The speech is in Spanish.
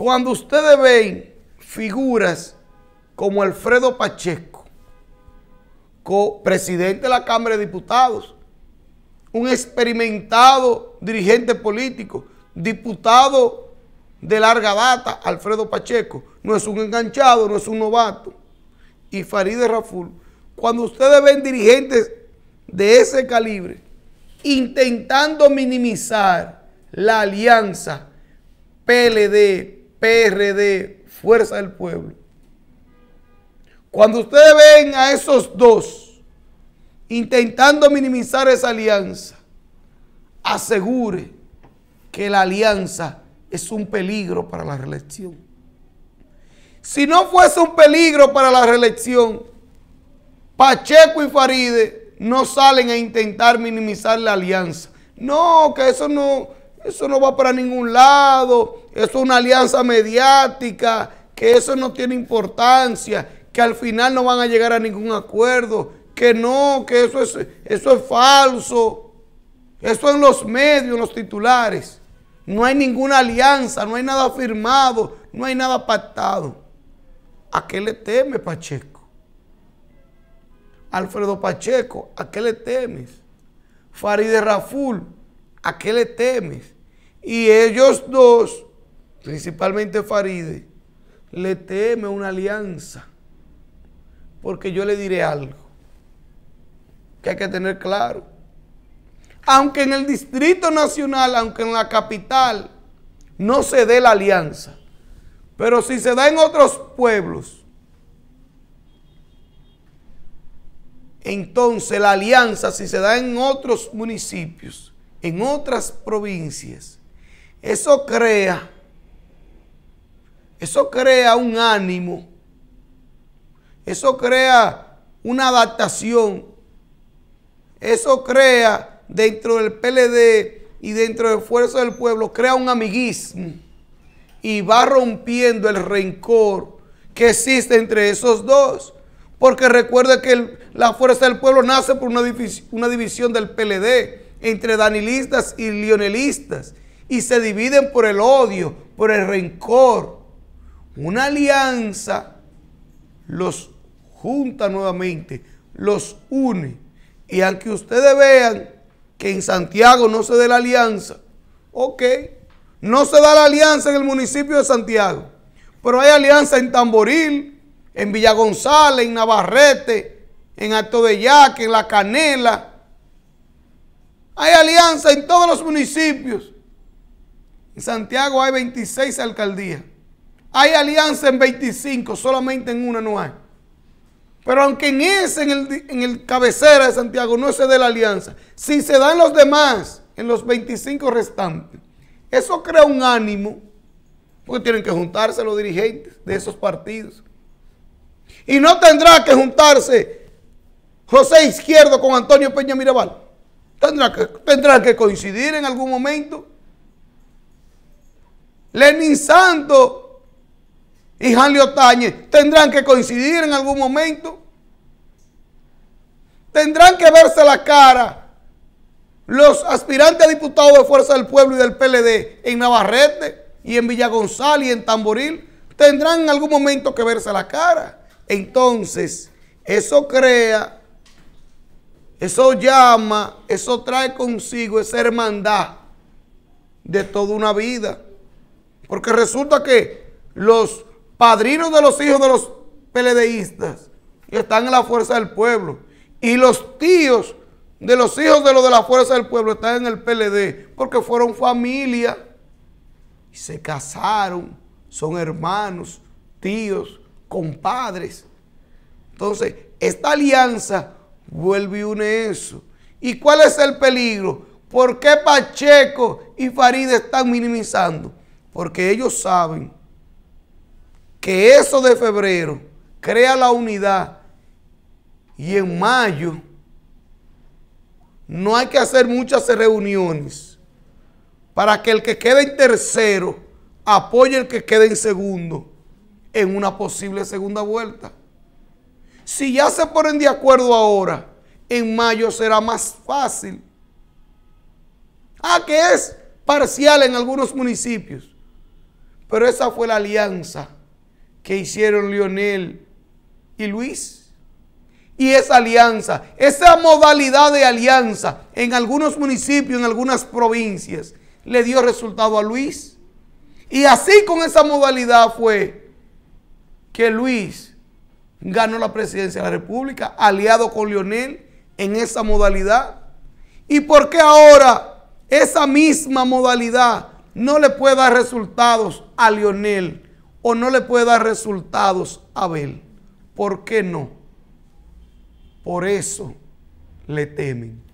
Cuando ustedes ven figuras como Alfredo Pacheco, presidente de la Cámara de Diputados, un experimentado dirigente político, diputado de larga data, Alfredo Pacheco, no es un enganchado, no es un novato, y Farideh Raful, cuando ustedes ven dirigentes de ese calibre intentando minimizar la alianza PLD, PRD, Fuerza del Pueblo. Cuando ustedes ven a esos dos intentando minimizar esa alianza, asegure que la alianza es un peligro para la reelección. Si no fuese un peligro para la reelección, Pacheco y Faride no salen a intentar minimizar la alianza. No, que eso no, eso no va para ningún lado. Eso es una alianza mediática, que eso no tiene importancia, que al final no van a llegar a ningún acuerdo, que no, que eso es, eso es falso. Eso en los medios, en los titulares. No hay ninguna alianza, no hay nada firmado, no hay nada pactado. ¿A qué le teme Pacheco? Alfredo Pacheco, ¿a qué le temes? Farideh Raful, ¿a qué le temes? Y ellos dos, principalmente Faride, le teme una alianza. Porque yo le diré algo que hay que tener claro. Aunque en el Distrito Nacional, aunque en la capital, no se dé la alianza. Pero si se da en otros pueblos, entonces la alianza, si se da en otros municipios, en otras provincias, eso crea, eso crea un ánimo, eso crea una adaptación, eso crea dentro del PLD y dentro del Fuerza del pueblo, crea un amiguismo y va rompiendo el rencor que existe entre esos dos. Porque recuerda que la fuerza del pueblo nace por una, una división del PLD entre danilistas y lionelistas y se dividen por el odio, por el rencor. Una alianza los junta nuevamente, los une. Y aunque ustedes vean que en Santiago no se dé la alianza, ok, no se da la alianza en el municipio de Santiago, pero hay alianza en Tamboril, en Villa González, en Navarrete, en Alto de Yaque, en La Canela. Hay alianza en todos los municipios en Santiago hay 26 alcaldías. Hay alianza en 25, solamente en una no hay. Pero aunque en ese, en el, cabecera de Santiago, no se dé la alianza, si se dan los demás, en los 25 restantes, eso crea un ánimo, porque tienen que juntarse los dirigentes de esos partidos. Y no tendrá que juntarse José Izquierdo con Antonio Peña Mirabal. Tendrá que, tendrá que coincidir en algún momento. Lenín Santo y Janlio tendrán que coincidir en algún momento. Tendrán que verse la cara los aspirantes a diputados de Fuerza del Pueblo y del PLD en Navarrete y en Villa González y en Tamboril. Tendrán en algún momento que verse la cara. Entonces, eso crea eso llama, eso trae consigo esa hermandad de toda una vida. Porque resulta que los padrinos de los hijos de los peledeístas están en la fuerza del pueblo. Y los tíos de los hijos de los de la fuerza del pueblo están en el PLD porque fueron familia y se casaron, son hermanos, tíos, compadres. Entonces, esta alianza vuelve y une eso. ¿Y cuál es el peligro? ¿Por qué Pacheco y Farid están minimizando? porque ellos saben que eso de febrero crea la unidad y en mayo no hay que hacer muchas reuniones para que el que quede en tercero apoye el que quede en segundo en una posible segunda vuelta. Si ya se ponen de acuerdo ahora, en mayo será más fácil. Ah, que es parcial en algunos municipios. Pero esa fue la alianza que hicieron Lionel y Luis. Y esa alianza, esa modalidad de alianza en algunos municipios, en algunas provincias, le dio resultado a Luis. Y así con esa modalidad fue que Luis ganó la presidencia de la República, aliado con Lionel en esa modalidad. ¿Y por qué ahora esa misma modalidad no le puede dar resultados a Lionel o no le puede dar resultados a Abel. ¿Por qué no? Por eso le temen.